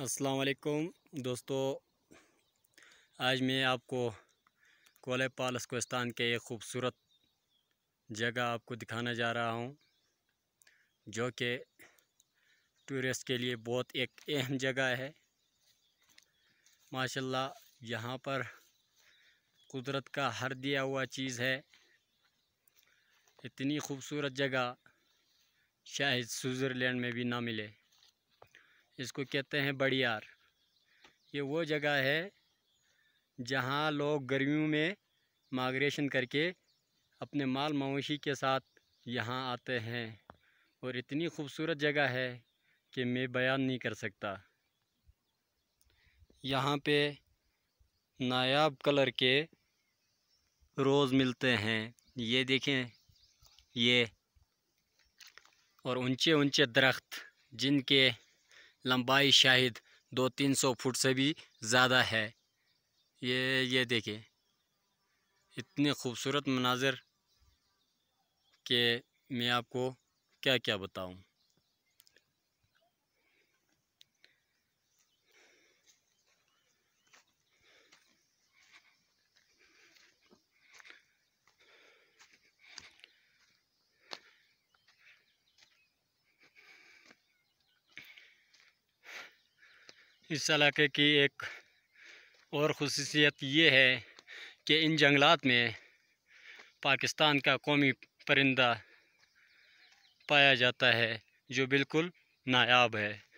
अस्सलाम वालेकुम दोस्तों आज मैं आपको कोले पालस कोस्तान के एक ख़ूबसूरत जगह आपको दिखाना जा रहा हूँ जो कि टूरिस्ट के लिए बहुत एक अहम जगह है माशाल्लाह यहाँ पर कुदरत का हर दिया हुआ चीज़ है इतनी खूबसूरत जगह शायद स्विट्ज़रलैंड में भी ना मिले इसको कहते हैं बड़ियार ये वो जगह है जहाँ लोग गर्मियों में माइग्रेशन करके अपने माल मवेशी के साथ यहाँ आते हैं और इतनी खूबसूरत जगह है कि मैं बयान नहीं कर सकता यहाँ पे नायाब कलर के रोज़ मिलते हैं ये देखें ये और ऊंचे ऊंचे दरख्त जिनके लंबाई शायद दो तीन सौ फुट से भी ज़्यादा है ये ये देखें इतने खूबसूरत मनाजर कि मैं आपको क्या क्या बताऊं इस इलाके की एक और खसूसियत ये है कि इन जंगलात में पाकिस्तान का कौमी परिंदा पाया जाता है जो बिल्कुल नायाब है